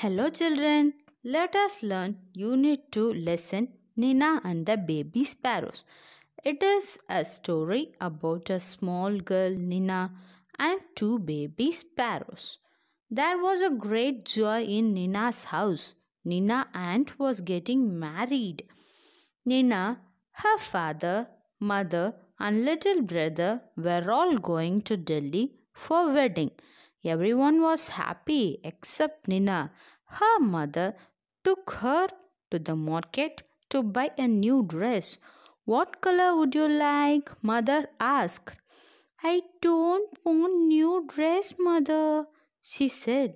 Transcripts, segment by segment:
Hello children, let us learn Unit 2 lesson Nina and the Baby Sparrows. It is a story about a small girl Nina and two baby sparrows. There was a great joy in Nina's house. Nina aunt was getting married. Nina, her father, mother and little brother were all going to Delhi for wedding. Everyone was happy except Nina. Her mother took her to the market to buy a new dress. What color would you like? Mother asked. I don't want new dress, mother, she said.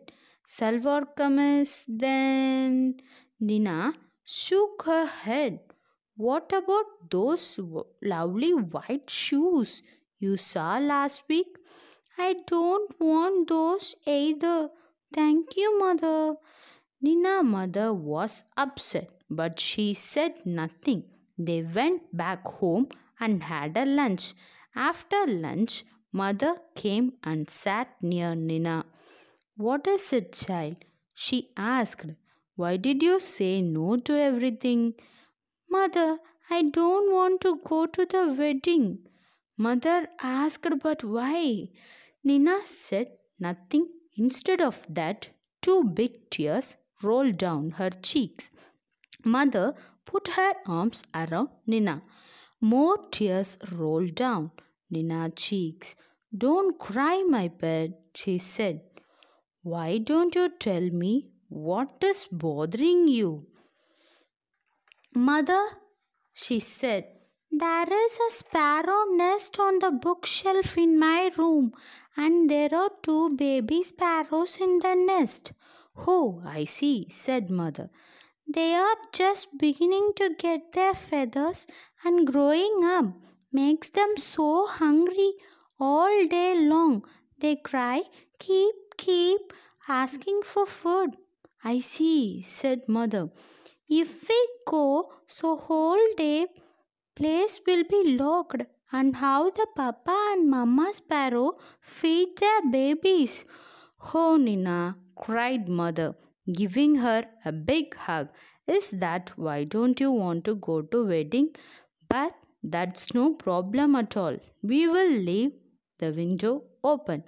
Salwar comes. then. Nina shook her head. What about those lovely white shoes you saw last week? I don't want those either. Thank you, mother. Nina, mother was upset, but she said nothing. They went back home and had a lunch. After lunch, mother came and sat near Nina. What is it, child? She asked. Why did you say no to everything? Mother, I don't want to go to the wedding. Mother asked, but why? Nina said nothing. Instead of that, two big tears rolled down her cheeks. Mother put her arms around Nina. More tears rolled down Nina's cheeks. Don't cry, my pet, she said. Why don't you tell me what is bothering you? Mother, she said, there is a sparrow nest on the bookshelf in my room, and there are two baby sparrows in the nest. Oh, I see, said mother. They are just beginning to get their feathers and growing up makes them so hungry all day long. They cry, keep, keep, asking for food. I see, said mother. If we go so whole day, place will be locked and how the papa and mama sparrow feed their babies. Oh, Nina, cried mother, giving her a big hug. Is that why don't you want to go to wedding? But that's no problem at all. We will leave the window open.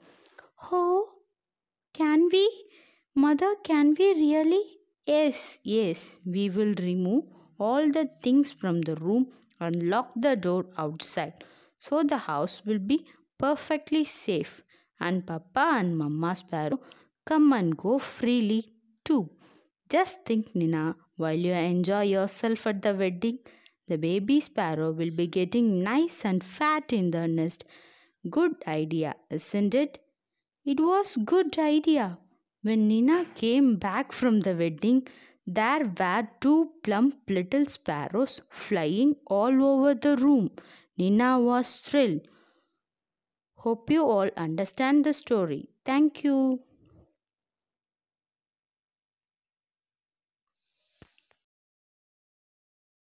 Oh, can we? Mother, can we really? Yes, yes, we will remove all the things from the room and lock the door outside so the house will be perfectly safe and Papa and Mama Sparrow come and go freely too. Just think Nina while you enjoy yourself at the wedding the baby sparrow will be getting nice and fat in the nest. Good idea, isn't it? It was good idea. When Nina came back from the wedding, there were two plump little sparrows flying all over the room. Nina was thrilled. Hope you all understand the story. Thank you.